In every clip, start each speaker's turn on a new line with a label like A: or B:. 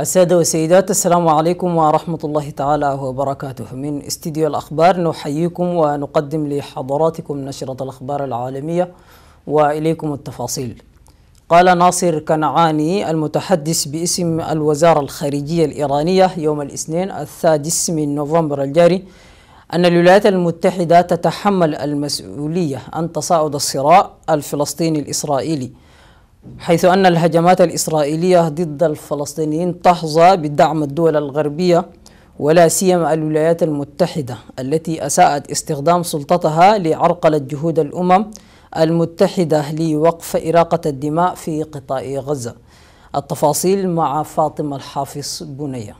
A: السادة والسيدات السلام عليكم ورحمة الله تعالى وبركاته من استديو الأخبار نحييكم ونقدم لحضراتكم نشرة الأخبار العالمية وإليكم التفاصيل قال ناصر كنعاني المتحدث باسم الوزارة الخارجية الإيرانية يوم الاثنين السادس من نوفمبر الجاري أن الولايات المتحدة تتحمل المسؤولية عن تصاعد الصراع الفلسطيني الإسرائيلي حيث أن الهجمات الإسرائيلية ضد الفلسطينيين تحظى بدعم الدول الغربية ولا سيما الولايات المتحدة التي أساءت استخدام سلطتها لعرقلة جهود الأمم المتحدة لوقف إراقة الدماء في قطاع غزة التفاصيل مع فاطمة الحافظ بنيه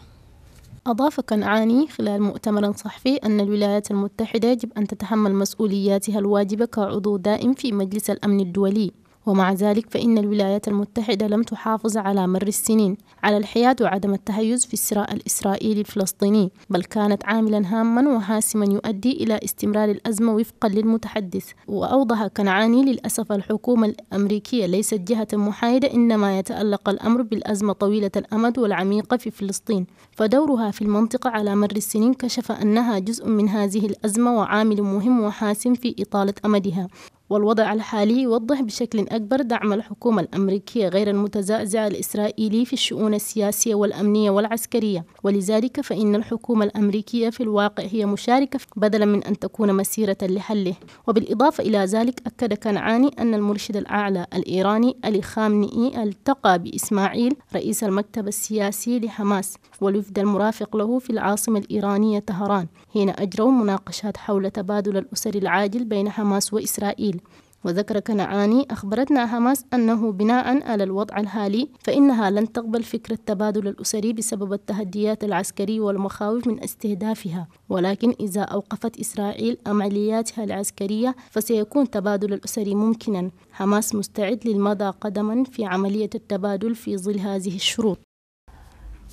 B: أضاف كنعاني خلال مؤتمر صحفي أن الولايات المتحدة يجب أن تتحمل مسؤولياتها الواجبة كعضو دائم في مجلس الأمن الدولي ومع ذلك فإن الولايات المتحدة لم تحافظ على مر السنين على الحياة وعدم التهيز في الصراع الإسرائيلي الفلسطيني بل كانت عاملا هاما وحاسما يؤدي إلى استمرار الأزمة وفقا للمتحدث وأوضح كنعاني للأسف الحكومة الأمريكية ليست جهة محايدة إنما يتألق الأمر بالأزمة طويلة الأمد والعميقة في فلسطين فدورها في المنطقة على مر السنين كشف أنها جزء من هذه الأزمة وعامل مهم وحاسم في إطالة أمدها والوضع الحالي يوضح بشكل أكبر دعم الحكومة الأمريكية غير المتزعزع الإسرائيلي في الشؤون السياسية والأمنية والعسكرية ولذلك فإن الحكومة الأمريكية في الواقع هي مشاركة بدلا من أن تكون مسيرة لحله وبالإضافة إلى ذلك أكد كنعاني أن المرشد الأعلى الإيراني ألي خامنئي التقى بإسماعيل رئيس المكتب السياسي لحماس والوفد المرافق له في العاصمة الإيرانية طهران حين أجروا مناقشات حول تبادل الأسر العاجل بين حماس وإسرائيل وذكر كنعاني أخبرتنا حماس أنه بناء على الوضع الحالي فإنها لن تقبل فكرة التبادل الأسري بسبب التهديات العسكرية والمخاوف من استهدافها ولكن إذا أوقفت إسرائيل عملياتها العسكرية فسيكون تبادل الأسري ممكنا حماس مستعد للمضى قدما في عملية التبادل في ظل هذه الشروط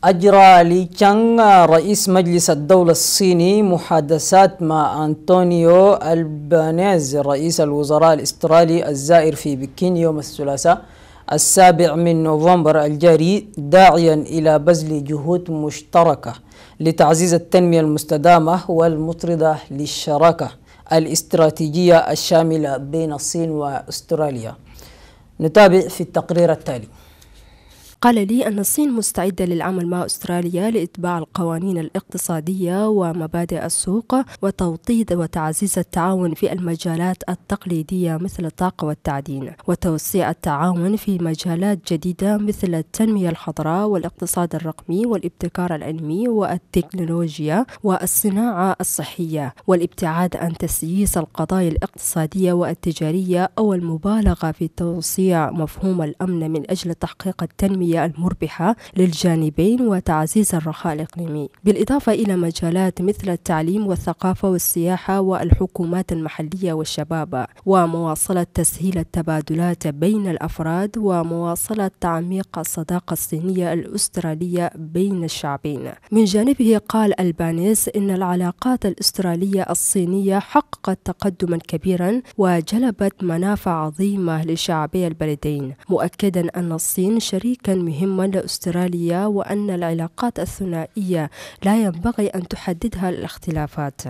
A: أجرى لي تشانغ رئيس مجلس الدولة الصيني محادثات مع أنطونيو البانيز رئيس الوزراء الأسترالي الزائر في بكين يوم الثلاثاء السابع من نوفمبر الجاري داعيا إلى بذل جهود مشتركة لتعزيز التنمية المستدامة والمطردة للشراكة الاستراتيجية الشاملة بين الصين وأستراليا نتابع في
C: التقرير التالي قال لي أن الصين مستعدة للعمل مع أستراليا لإتباع القوانين الاقتصادية ومبادئ السوق وتوطيد وتعزيز التعاون في المجالات التقليدية مثل الطاقة والتعدين وتوسيع التعاون في مجالات جديدة مثل التنمية الخضراء والاقتصاد الرقمي والابتكار العلمي والتكنولوجيا والصناعة الصحية والابتعاد عن تسييس القضايا الاقتصادية والتجارية أو المبالغة في توسيع مفهوم الأمن من أجل تحقيق التنمية التنمية المربحة للجانبين وتعزيز الرخاء الإقليمي بالإضافة إلى مجالات مثل التعليم والثقافة والسياحة والحكومات المحلية والشباب ومواصلة تسهيل التبادلات بين الأفراد ومواصلة تعميق الصداقة الصينية الأسترالية بين الشعبين من جانبه قال البانيس إن العلاقات الأسترالية الصينية حققت تقدما كبيرا وجلبت منافع عظيمة لشعبي البلدين مؤكدا أن الصين شريكا مهمة لأستراليا وأن العلاقات الثنائية لا ينبغي أن تحددها الاختلافات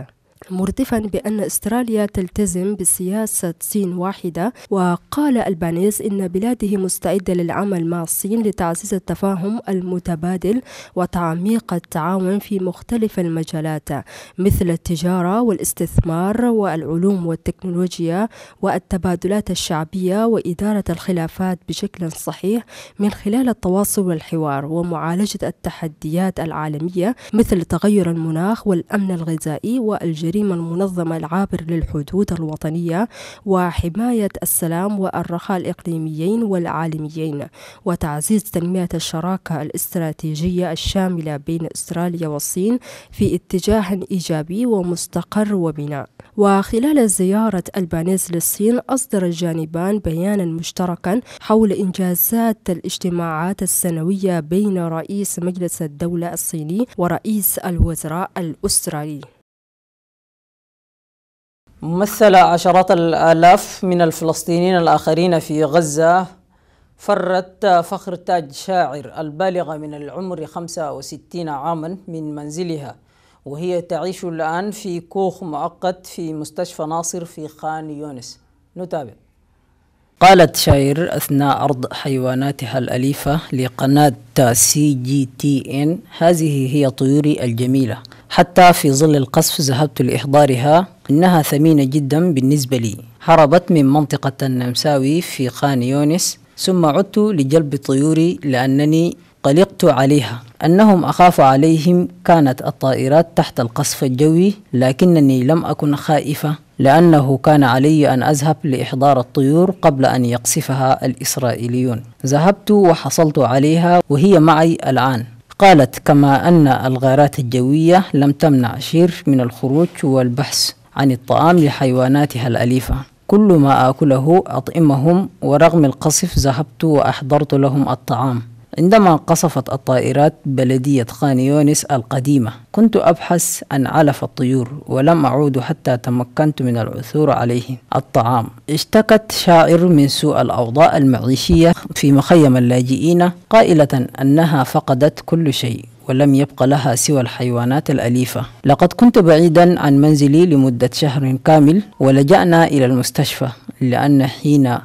C: مردفا بأن استراليا تلتزم بسياسة صين واحدة وقال البانيز إن بلاده مستعدة للعمل مع الصين لتعزيز التفاهم المتبادل وتعميق التعاون في مختلف المجالات مثل التجارة والاستثمار والعلوم والتكنولوجيا والتبادلات الشعبية وإدارة الخلافات بشكل صحيح من خلال التواصل والحوار ومعالجة التحديات العالمية مثل تغير المناخ والأمن الغذائي والجنسي الجريمة المنظمة العابر للحدود الوطنية وحماية السلام والرخاء الإقليميين والعالميين وتعزيز تنمية الشراكة الاستراتيجية الشاملة بين أستراليا والصين في اتجاه إيجابي ومستقر وبناء وخلال زيارة البانيز للصين أصدر الجانبان بيانا مشتركا حول إنجازات الاجتماعات السنوية بين رئيس مجلس الدولة الصيني ورئيس الوزراء الأسترالي
A: مثل عشرات الآلاف من الفلسطينيين الآخرين في غزة فرت فخر تاج شاعر البالغة من العمر 65 عاما من منزلها وهي تعيش الآن في كوخ مؤقت في مستشفى ناصر في خان يونس نتابع قالت شاعر أثناء عرض حيواناتها الأليفة لقناة سي جي تي إن هذه هي طيوري الجميلة حتى في ظل القصف ذهبت لإحضارها إنها ثمينة جدا بالنسبة لي هربت من منطقة النمساوي في خان يونس ثم عدت لجلب طيوري لأنني قلقت عليها أنهم أخاف عليهم كانت الطائرات تحت القصف الجوي لكنني لم أكن خائفة لأنه كان علي أن أذهب لإحضار الطيور قبل أن يقصفها الإسرائيليون ذهبت وحصلت عليها وهي معي الآن قالت كما أن الغارات الجوية لم تمنع شير من الخروج والبحث عن الطعام لحيواناتها الأليفة كل ما آكله أطعمهم ورغم القصف ذهبت وأحضرت لهم الطعام عندما قصفت الطائرات بلدية خان يونس القديمة كنت أبحث عن علف الطيور ولم أعود حتى تمكنت من العثور عليه الطعام اشتكت شاعر من سوء الأوضاع المعيشية في مخيم اللاجئين قائلة أنها فقدت كل شيء ولم يبق لها سوى الحيوانات الأليفة لقد كنت بعيدا عن منزلي لمدة شهر كامل ولجأنا إلى المستشفى لأن حين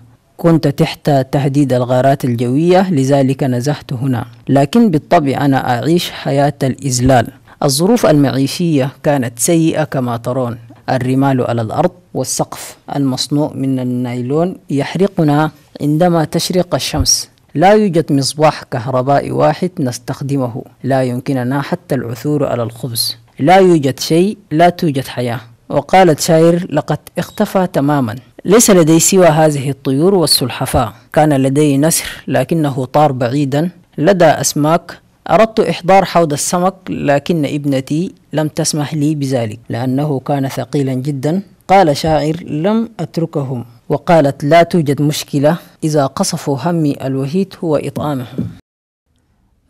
A: كنت تحت تهديد الغارات الجوية لذلك نزحت هنا لكن بالطبع أنا أعيش حياة الإذلال الظروف المعيشية كانت سيئة كما ترون الرمال على الأرض والسقف المصنوع من النايلون يحرقنا عندما تشرق الشمس لا يوجد مصباح كهربائي واحد نستخدمه لا يمكننا حتى العثور على الخبز لا يوجد شيء لا توجد حياة وقالت شاير لقد اختفى تماما ليس لدي سوى هذه الطيور والسلحفاة كان لدي نسر لكنه طار بعيدا لدى أسماك أردت إحضار حوض السمك لكن ابنتي لم تسمح لي بذلك لأنه كان ثقيلا جدا قال شاعر لم أتركهم وقالت لا توجد مشكلة إذا قصفوا همي الوهيت هو إطعامهم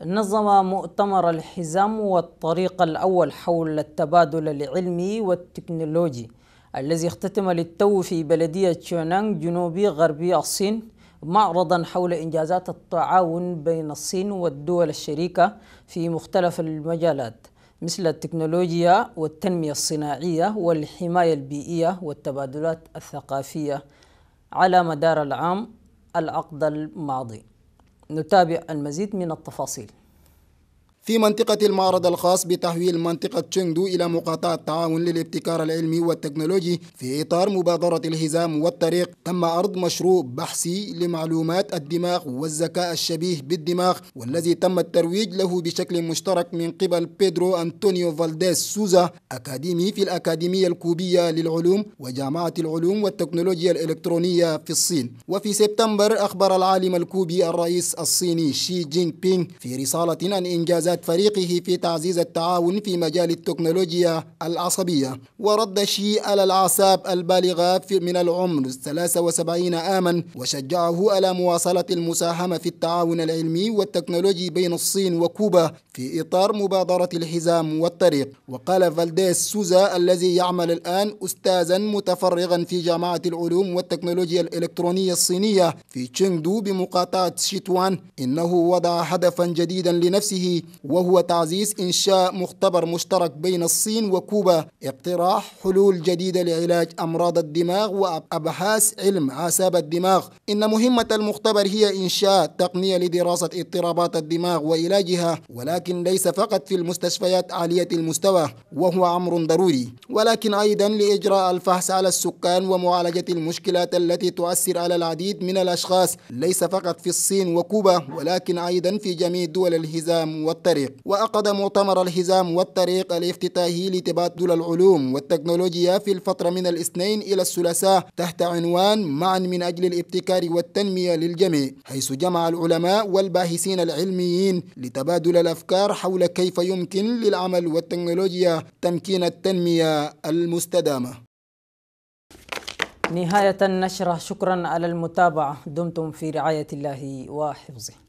A: نظم مؤتمر الحزام والطريق الأول حول التبادل العلمي والتكنولوجي الذي اختتم للتو في بلدية تشونانغ جنوبي غربي الصين معرضا حول إنجازات التعاون بين الصين والدول الشريكة في مختلف المجالات مثل التكنولوجيا والتنمية الصناعية والحماية البيئية والتبادلات الثقافية على مدار العام العقد الماضي نتابع المزيد من التفاصيل
D: في منطقة المعرض الخاص بتحويل منطقة تشنغدو إلى مقاطعة تعاون للابتكار العلمي والتكنولوجي في إطار مبادرة الهزام والطريق تم عرض مشروع بحثي لمعلومات الدماغ والذكاء الشبيه بالدماغ والذي تم الترويج له بشكل مشترك من قبل بيدرو أنطونيو فالديز سوزا أكاديمي في الأكاديمية الكوبية للعلوم وجامعة العلوم والتكنولوجيا الإلكترونية في الصين وفي سبتمبر أخبر العالم الكوبي الرئيس الصيني شي جين بينغ في رسالة عن إنجازات جهود فريقه في تعزيز التعاون في مجال التكنولوجيا العصبية ورد شي على الأعصاب البالغة من العمر 73 عاما وشجعه على مواصلة المساهمة في التعاون العلمي والتكنولوجي بين الصين وكوبا في إطار مبادرة الحزام والطريق وقال فالديس سوزا الذي يعمل الآن أستاذا متفرغا في جامعة العلوم والتكنولوجيا الإلكترونية الصينية في تشينغدو بمقاطعة شيتوان إنه وضع هدفا جديدا لنفسه وهو تعزيز إنشاء مختبر مشترك بين الصين وكوبا اقتراح حلول جديدة لعلاج أمراض الدماغ وأبحاث علم أعصاب الدماغ إن مهمة المختبر هي إنشاء تقنية لدراسة اضطرابات الدماغ وعلاجها ولكن ليس فقط في المستشفيات عالية المستوى وهو أمر ضروري ولكن أيضا لإجراء الفحص على السكان ومعالجة المشكلات التي تؤثر على العديد من الأشخاص ليس فقط في الصين وكوبا ولكن أيضا في جميع دول الهزام والتلف الطريق وأقد مؤتمر الحزام والطريق الافتتاحي لتبادل العلوم والتكنولوجيا في الفترة من الاثنين إلى الثلاثاء تحت عنوان معا من أجل الابتكار والتنمية للجميع حيث جمع العلماء والباحثين العلميين لتبادل الأفكار حول كيف يمكن للعمل والتكنولوجيا تمكين التنمية المستدامة
A: نهاية النشرة شكرا على المتابعة دمتم في رعاية الله وحفظه